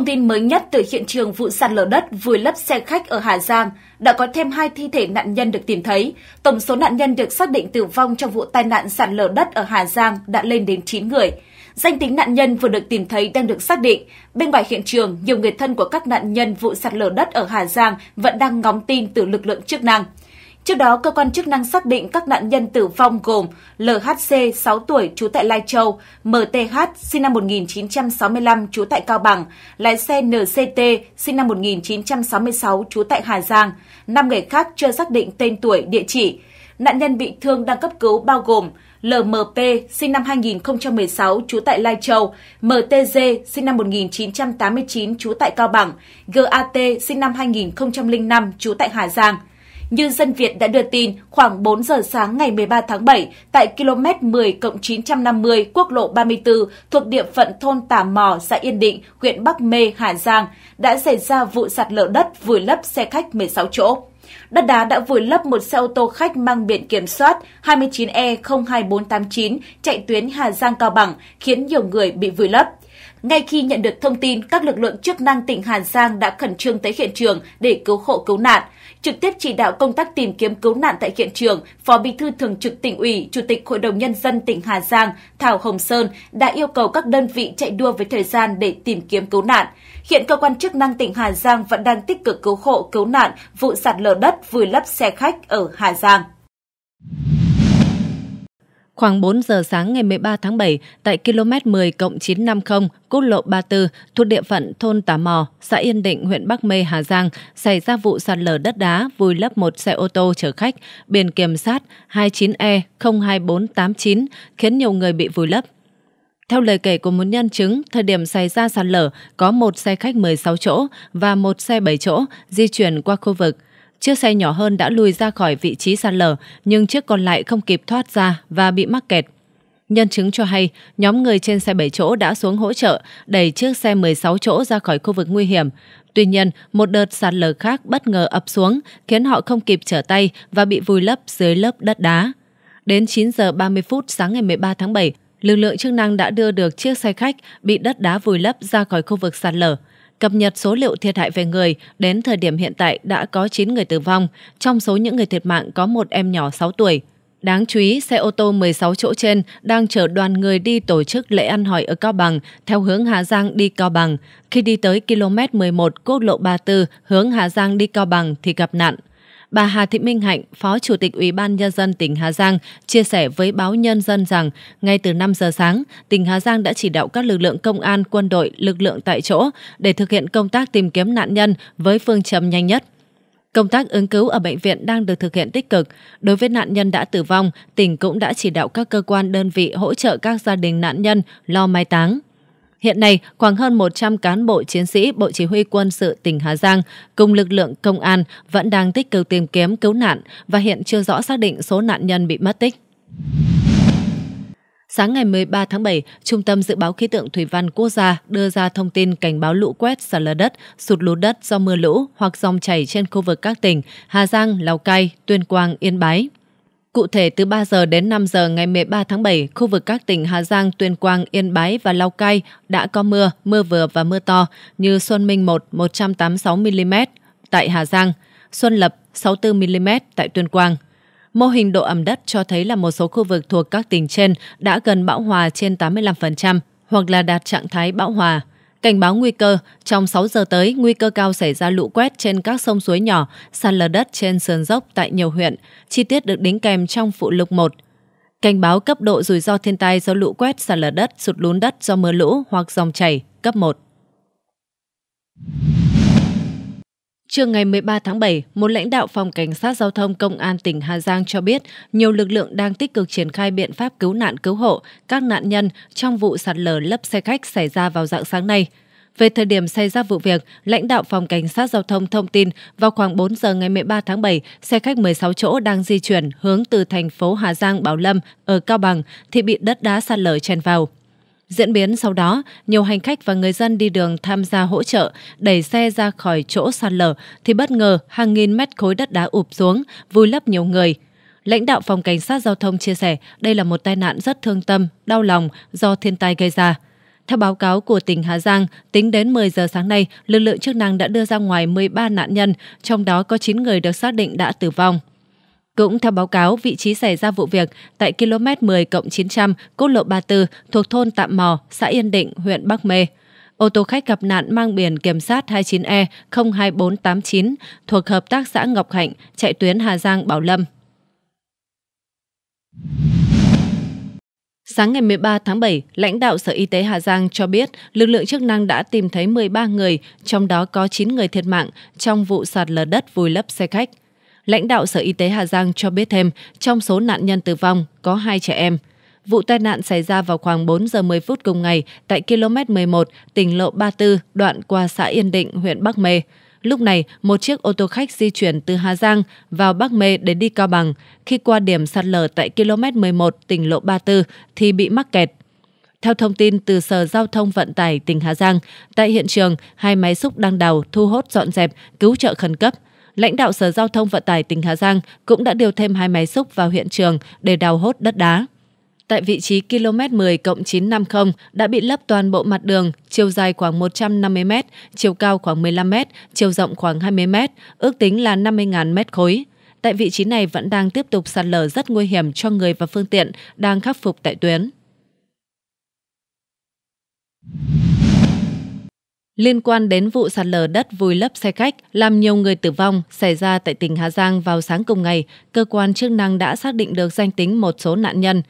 Thông tin mới nhất từ hiện trường vụ sạt lở đất vùi lấp xe khách ở Hà Giang đã có thêm hai thi thể nạn nhân được tìm thấy. Tổng số nạn nhân được xác định tử vong trong vụ tai nạn sạt lở đất ở Hà Giang đã lên đến 9 người. Danh tính nạn nhân vừa được tìm thấy đang được xác định. Bên ngoài hiện trường, nhiều người thân của các nạn nhân vụ sạt lở đất ở Hà Giang vẫn đang ngóng tin từ lực lượng chức năng. Trước đó, cơ quan chức năng xác định các nạn nhân tử vong gồm LHC 6 tuổi trú tại Lai Châu, MTH sinh năm 1965 trú tại Cao Bằng, lái xe NCT sinh năm 1966 trú tại Hà Giang, năm người khác chưa xác định tên tuổi, địa chỉ. Nạn nhân bị thương đang cấp cứu bao gồm LMP sinh năm 2016 trú tại Lai Châu, MTG sinh năm 1989 trú tại Cao Bằng, GAT sinh năm 2005 trú tại Hà Giang. Như dân Việt đã đưa tin, khoảng 4 giờ sáng ngày 13 tháng 7, tại km 10 950 quốc lộ 34 thuộc địa phận thôn Tà Mò, xã Yên Định, huyện Bắc Mê, Hà Giang, đã xảy ra vụ sạt lở đất vùi lấp xe khách 16 chỗ. Đất đá đã vùi lấp một xe ô tô khách mang biển kiểm soát 29E02489 chạy tuyến Hà Giang Cao Bằng, khiến nhiều người bị vùi lấp. Ngay khi nhận được thông tin, các lực lượng chức năng tỉnh Hà Giang đã khẩn trương tới hiện trường để cứu hộ cứu nạn, trực tiếp chỉ đạo công tác tìm kiếm cứu nạn tại hiện trường, Phó Bí thư Thường trực tỉnh ủy, Chủ tịch Hội đồng nhân dân tỉnh Hà Giang Thảo Hồng Sơn đã yêu cầu các đơn vị chạy đua với thời gian để tìm kiếm cứu nạn. Hiện cơ quan chức năng tỉnh Hà Giang vẫn đang tích cực cứu hộ cứu nạn vụ sạt lở đất vùi lấp xe khách ở Hà Giang. Khoảng 4 giờ sáng ngày 13 tháng 7, tại km 10 950, quốc lộ 34, thuộc địa phận thôn Tà Mò, xã Yên Định, huyện Bắc Mê, Hà Giang, xảy ra vụ sạt lở đất đá vùi lấp một xe ô tô chở khách biển kiểm soát 29E02489, khiến nhiều người bị vùi lấp. Theo lời kể của một nhân chứng, thời điểm xảy ra sạt lở có một xe khách 16 chỗ và một xe 7 chỗ di chuyển qua khu vực – Chiếc xe nhỏ hơn đã lùi ra khỏi vị trí sạt lở, nhưng chiếc còn lại không kịp thoát ra và bị mắc kẹt. Nhân chứng cho hay, nhóm người trên xe 7 chỗ đã xuống hỗ trợ, đẩy chiếc xe 16 chỗ ra khỏi khu vực nguy hiểm. Tuy nhiên, một đợt sạt lở khác bất ngờ ập xuống, khiến họ không kịp trở tay và bị vùi lấp dưới lớp đất đá. Đến 9 giờ 30 phút sáng ngày 13 tháng 7, lực lượng chức năng đã đưa được chiếc xe khách bị đất đá vùi lấp ra khỏi khu vực sạt lở. Cập nhật số liệu thiệt hại về người, đến thời điểm hiện tại đã có 9 người tử vong, trong số những người thiệt mạng có một em nhỏ 6 tuổi. Đáng chú ý, xe ô tô 16 chỗ trên đang chở đoàn người đi tổ chức lễ ăn hỏi ở Cao Bằng theo hướng Hà Giang đi Cao Bằng. Khi đi tới km 11 quốc lộ 34 hướng Hà Giang đi Cao Bằng thì gặp nạn bà Hà Thị Minh Hạnh, Phó Chủ tịch Ủy ban Nhân dân tỉnh Hà Giang, chia sẻ với báo Nhân dân rằng ngay từ 5 giờ sáng, tỉnh Hà Giang đã chỉ đạo các lực lượng công an, quân đội, lực lượng tại chỗ để thực hiện công tác tìm kiếm nạn nhân với phương châm nhanh nhất. Công tác ứng cứu ở bệnh viện đang được thực hiện tích cực. Đối với nạn nhân đã tử vong, tỉnh cũng đã chỉ đạo các cơ quan đơn vị hỗ trợ các gia đình nạn nhân lo mai táng. Hiện nay, khoảng hơn 100 cán bộ chiến sĩ Bộ Chỉ huy quân sự tỉnh Hà Giang cùng lực lượng công an vẫn đang tích cực tìm kiếm cứu nạn và hiện chưa rõ xác định số nạn nhân bị mất tích. Sáng ngày 13 tháng 7, Trung tâm Dự báo Khí tượng Thủy văn Quốc gia đưa ra thông tin cảnh báo lũ quét, sạt lở đất, sụt lún đất do mưa lũ hoặc dòng chảy trên khu vực các tỉnh Hà Giang, Lào Cai, Tuyên Quang, Yên Bái. Cụ thể, từ 3 giờ đến 5 giờ ngày 13 tháng 7, khu vực các tỉnh Hà Giang, Tuyên Quang, Yên Bái và lao Cai đã có mưa, mưa vừa và mưa to như Xuân Minh 1 186mm tại Hà Giang, Xuân Lập 64mm tại Tuyên Quang. Mô hình độ ẩm đất cho thấy là một số khu vực thuộc các tỉnh trên đã gần bão hòa trên 85% hoặc là đạt trạng thái bão hòa. Cảnh báo nguy cơ, trong 6 giờ tới, nguy cơ cao xảy ra lũ quét trên các sông suối nhỏ, sạt lở đất trên sườn dốc tại nhiều huyện, chi tiết được đính kèm trong phụ lục 1. Cảnh báo cấp độ rủi ro thiên tai do lũ quét, sạt lở đất, sụt lún đất do mưa lũ hoặc dòng chảy, cấp 1. Trưa ngày 13 tháng 7, một lãnh đạo phòng cảnh sát giao thông công an tỉnh Hà Giang cho biết nhiều lực lượng đang tích cực triển khai biện pháp cứu nạn cứu hộ các nạn nhân trong vụ sạt lở lấp xe khách xảy ra vào dạng sáng nay. Về thời điểm xảy ra vụ việc, lãnh đạo phòng cảnh sát giao thông thông tin vào khoảng 4 giờ ngày 13 tháng 7, xe khách 16 chỗ đang di chuyển hướng từ thành phố Hà Giang Bảo Lâm ở Cao Bằng thì bị đất đá sạt lở chen vào. Diễn biến sau đó, nhiều hành khách và người dân đi đường tham gia hỗ trợ đẩy xe ra khỏi chỗ sạt lở thì bất ngờ hàng nghìn mét khối đất đá ụp xuống, vùi lấp nhiều người. Lãnh đạo phòng cảnh sát giao thông chia sẻ đây là một tai nạn rất thương tâm, đau lòng do thiên tai gây ra. Theo báo cáo của tỉnh Hà Giang, tính đến 10 giờ sáng nay, lực lượng chức năng đã đưa ra ngoài 13 nạn nhân, trong đó có 9 người được xác định đã tử vong. Cũng theo báo cáo, vị trí xảy ra vụ việc tại km 10 900 quốc lộ 34 thuộc thôn Tạm Mò, xã Yên Định, huyện Bắc Mê. Ô tô khách gặp nạn mang biển kiểm soát 29E 02489 thuộc hợp tác xã Ngọc Hạnh, chạy tuyến Hà Giang Bảo Lâm. Sáng ngày 13 tháng 7, lãnh đạo Sở Y tế Hà Giang cho biết lực lượng chức năng đã tìm thấy 13 người, trong đó có 9 người thiệt mạng trong vụ sạt lở đất vùi lấp xe khách. Lãnh đạo Sở Y tế Hà Giang cho biết thêm, trong số nạn nhân tử vong có hai trẻ em. Vụ tai nạn xảy ra vào khoảng 4 giờ 10 phút cùng ngày tại km 11 tỉnh lộ 34 đoạn qua xã Yên Định, huyện Bắc Mê. Lúc này, một chiếc ô tô khách di chuyển từ Hà Giang vào Bắc Mê để đi Cao Bằng. Khi qua điểm sạt lở tại km 11 tỉnh lộ 34 thì bị mắc kẹt. Theo thông tin từ Sở Giao thông Vận tải tỉnh Hà Giang, tại hiện trường, hai máy xúc đang đào, thu hốt dọn dẹp, cứu trợ khẩn cấp – lãnh đạo Sở Giao thông Vận tải tỉnh Hà Giang cũng đã điều thêm hai máy xúc vào hiện trường để đào hốt đất đá. Tại vị trí km 10 950 đã bị lấp toàn bộ mặt đường, chiều dài khoảng 150 m, chiều cao khoảng 15 m, chiều rộng khoảng 20 m, ước tính là 50.000 mét khối. Tại vị trí này vẫn đang tiếp tục sạt lở rất nguy hiểm cho người và phương tiện đang khắc phục tại tuyến liên quan đến vụ sạt lở đất vùi lấp xe khách làm nhiều người tử vong xảy ra tại tỉnh Hà Giang vào sáng cùng ngày, cơ quan chức năng đã xác định được danh tính một số nạn nhân.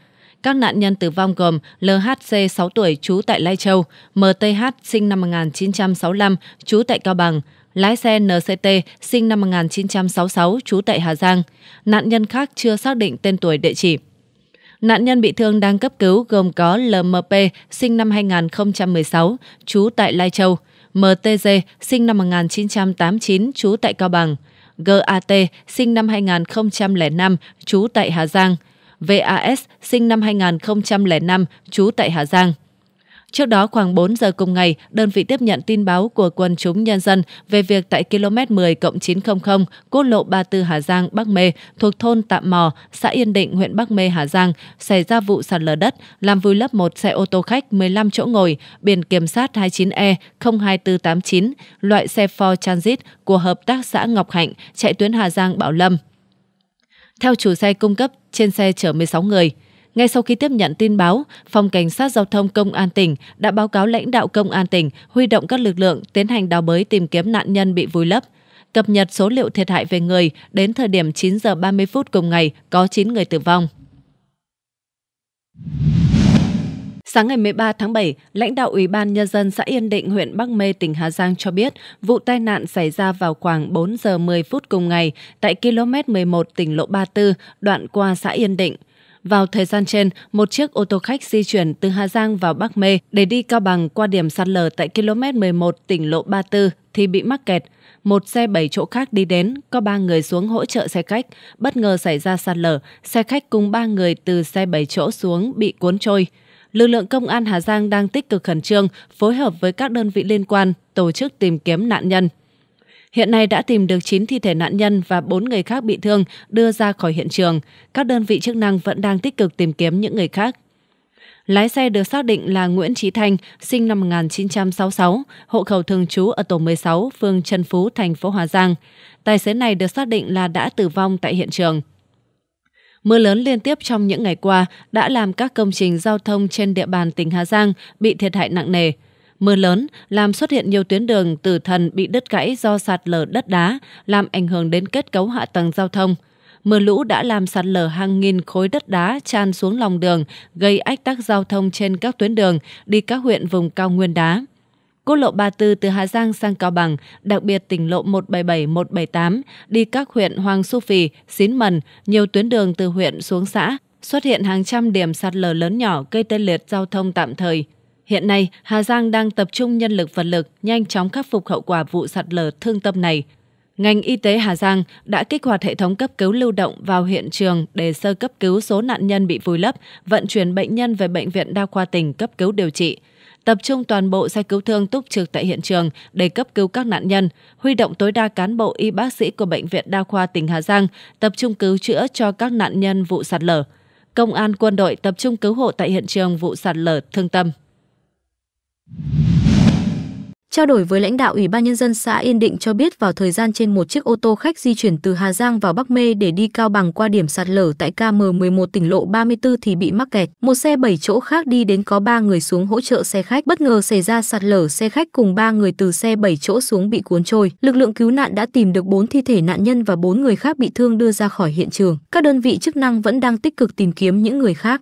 Các nạn nhân tử vong gồm LHC 6 tuổi trú tại Lai Châu, MTH sinh năm 1965 trú tại Cao Bằng, lái xe NCT sinh năm 1966 trú tại Hà Giang. Nạn nhân khác chưa xác định tên tuổi địa chỉ. Nạn nhân bị thương đang cấp cứu gồm có LMP sinh năm 2016, trú tại Lai Châu, MTG sinh năm 1989 trú tại Cao Bằng, GAT sinh năm 2005 trú tại Hà Giang, VAS sinh năm 2005 trú tại Hà Giang. Trước đó khoảng 4 giờ cùng ngày, đơn vị tiếp nhận tin báo của quần chúng nhân dân về việc tại km 10 900 quốc lộ 34 Hà Giang Bắc Mê thuộc thôn Tạm Mò, xã Yên Định, huyện Bắc Mê Hà Giang xảy ra vụ sạt lở đất làm vùi lấp một xe ô tô khách 15 chỗ ngồi biển kiểm soát 29E 02489 loại xe Ford Transit của hợp tác xã Ngọc Hạnh chạy tuyến Hà Giang Bảo Lâm. Theo chủ xe cung cấp, trên xe chở 16 người. Ngay sau khi tiếp nhận tin báo, Phòng Cảnh sát Giao thông Công an tỉnh đã báo cáo lãnh đạo Công an tỉnh huy động các lực lượng tiến hành đào bới tìm kiếm nạn nhân bị vùi lấp. Cập nhật số liệu thiệt hại về người, đến thời điểm 9 giờ 30 phút cùng ngày có 9 người tử vong. Sáng ngày 13 tháng 7, lãnh đạo Ủy ban Nhân dân xã Yên Định, huyện Bắc Mê, tỉnh Hà Giang cho biết vụ tai nạn xảy ra vào khoảng 4 giờ 10 phút cùng ngày tại km 11 tỉnh Lộ 34, đoạn qua xã Yên Định. Vào thời gian trên, một chiếc ô tô khách di chuyển từ Hà Giang vào Bắc Mê để đi Cao Bằng qua điểm sạt lở tại km 11 tỉnh lộ 34 thì bị mắc kẹt. Một xe 7 chỗ khác đi đến, có 3 người xuống hỗ trợ xe khách. Bất ngờ xảy ra sạt lở, xe khách cùng 3 người từ xe 7 chỗ xuống bị cuốn trôi lực lượng công an Hà Giang đang tích cực khẩn trương phối hợp với các đơn vị liên quan tổ chức tìm kiếm nạn nhân. Hiện nay đã tìm được 9 thi thể nạn nhân và 4 người khác bị thương đưa ra khỏi hiện trường. Các đơn vị chức năng vẫn đang tích cực tìm kiếm những người khác. Lái xe được xác định là Nguyễn Trí Thanh, sinh năm 1966, hộ khẩu thường trú ở tổ 16, phường Trần Phú, thành phố Hòa Giang. Tài xế này được xác định là đã tử vong tại hiện trường. Mưa lớn liên tiếp trong những ngày qua đã làm các công trình giao thông trên địa bàn tỉnh Hà Giang bị thiệt hại nặng nề. Mưa lớn làm xuất hiện nhiều tuyến đường tử thần bị đứt gãy do sạt lở đất đá, làm ảnh hưởng đến kết cấu hạ tầng giao thông. Mưa lũ đã làm sạt lở hàng nghìn khối đất đá tràn xuống lòng đường, gây ách tắc giao thông trên các tuyến đường đi các huyện vùng cao nguyên đá. Quốc lộ 34 từ Hà Giang sang Cao Bằng, đặc biệt tỉnh lộ 177-178, đi các huyện Hoàng Su Phì, Xín Mần, nhiều tuyến đường từ huyện xuống xã, xuất hiện hàng trăm điểm sạt lở lớn nhỏ gây tê liệt giao thông tạm thời, Hiện nay, Hà Giang đang tập trung nhân lực vật lực nhanh chóng khắc phục hậu quả vụ sạt lở thương tâm này. Ngành y tế Hà Giang đã kích hoạt hệ thống cấp cứu lưu động vào hiện trường để sơ cấp cứu số nạn nhân bị vùi lấp, vận chuyển bệnh nhân về bệnh viện đa khoa tỉnh cấp cứu điều trị tập trung toàn bộ xe cứu thương túc trực tại hiện trường để cấp cứu các nạn nhân, huy động tối đa cán bộ y bác sĩ của Bệnh viện Đa khoa tỉnh Hà Giang tập trung cứu chữa cho các nạn nhân vụ sạt lở. Công an quân đội tập trung cứu hộ tại hiện trường vụ sạt lở thương tâm. Trao đổi với lãnh đạo Ủy ban Nhân dân xã Yên Định cho biết vào thời gian trên một chiếc ô tô khách di chuyển từ Hà Giang vào Bắc Mê để đi cao bằng qua điểm sạt lở tại KM11 tỉnh lộ 34 thì bị mắc kẹt. Một xe 7 chỗ khác đi đến có 3 người xuống hỗ trợ xe khách. Bất ngờ xảy ra sạt lở xe khách cùng 3 người từ xe 7 chỗ xuống bị cuốn trôi. Lực lượng cứu nạn đã tìm được 4 thi thể nạn nhân và 4 người khác bị thương đưa ra khỏi hiện trường. Các đơn vị chức năng vẫn đang tích cực tìm kiếm những người khác.